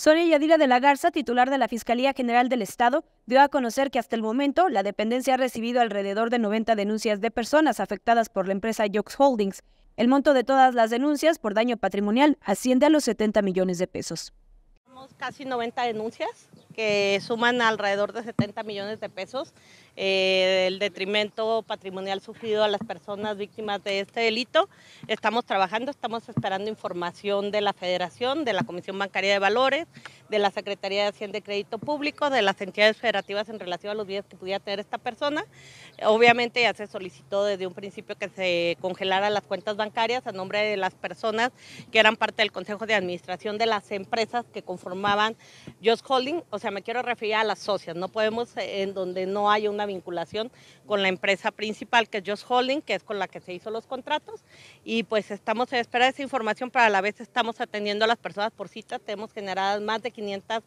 Sonia Yadira de la Garza, titular de la Fiscalía General del Estado, dio a conocer que hasta el momento la dependencia ha recibido alrededor de 90 denuncias de personas afectadas por la empresa Yox Holdings. El monto de todas las denuncias por daño patrimonial asciende a los 70 millones de pesos. casi 90 denuncias que suman alrededor de 70 millones de pesos. Eh, del el detrimento patrimonial sufrido a las personas víctimas de este delito. Estamos trabajando, estamos esperando información de la Federación, de la Comisión Bancaria de Valores, de la Secretaría de Hacienda y Crédito Público, de las entidades federativas en relación a los bienes que pudiera tener esta persona. Obviamente ya se solicitó desde un principio que se congelaran las cuentas bancarias a nombre de las personas que eran parte del Consejo de Administración de las empresas que conformaban Just Holding, o sea, me quiero referir a las socias. No podemos eh, en donde no haya una vinculación con la empresa principal, que es Just Holding, que es con la que se hizo los contratos. Y pues estamos en espera de esa información, pero a la vez estamos atendiendo a las personas por cita, Tenemos generadas más de 500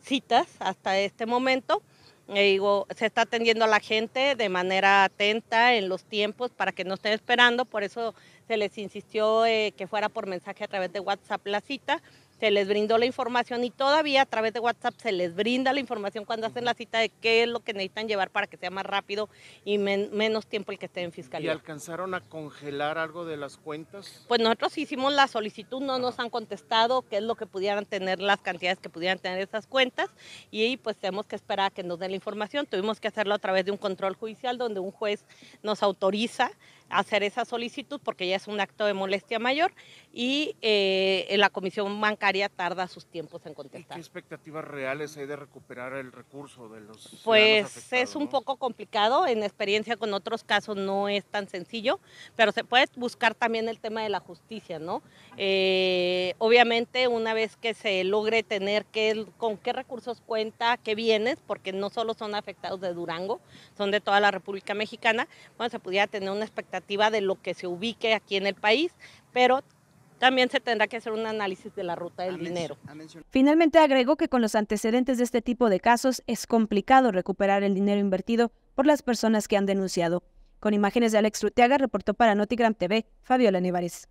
citas hasta este momento. Eh, digo, se está atendiendo a la gente de manera atenta en los tiempos para que no estén esperando, por eso se les insistió eh, que fuera por mensaje a través de WhatsApp la cita se les brindó la información y todavía a través de WhatsApp se les brinda la información cuando hacen la cita de qué es lo que necesitan llevar para que sea más rápido y menos tiempo el que esté en fiscalía. ¿Y alcanzaron a congelar algo de las cuentas? Pues nosotros hicimos la solicitud, no nos han contestado qué es lo que pudieran tener, las cantidades que pudieran tener esas cuentas y pues tenemos que esperar a que nos den la información. Tuvimos que hacerlo a través de un control judicial donde un juez nos autoriza hacer esa solicitud porque ya es un acto de molestia mayor y eh, la comisión bancaria tarda sus tiempos en contestar. ¿Qué expectativas reales hay de recuperar el recurso de los Pues es un poco complicado, en experiencia con otros casos no es tan sencillo, pero se puede buscar también el tema de la justicia, ¿no? Eh, obviamente una vez que se logre tener con qué recursos cuenta, qué bienes, porque no solo son afectados de Durango, son de toda la República Mexicana, bueno, se pudiera tener una expectativa de lo que se ubique aquí en el país, pero también se tendrá que hacer un análisis de la ruta del dinero. Finalmente agregó que con los antecedentes de este tipo de casos es complicado recuperar el dinero invertido por las personas que han denunciado. Con imágenes de Alex Rutiaga, reportó para Notigram TV, Fabiola Nevares.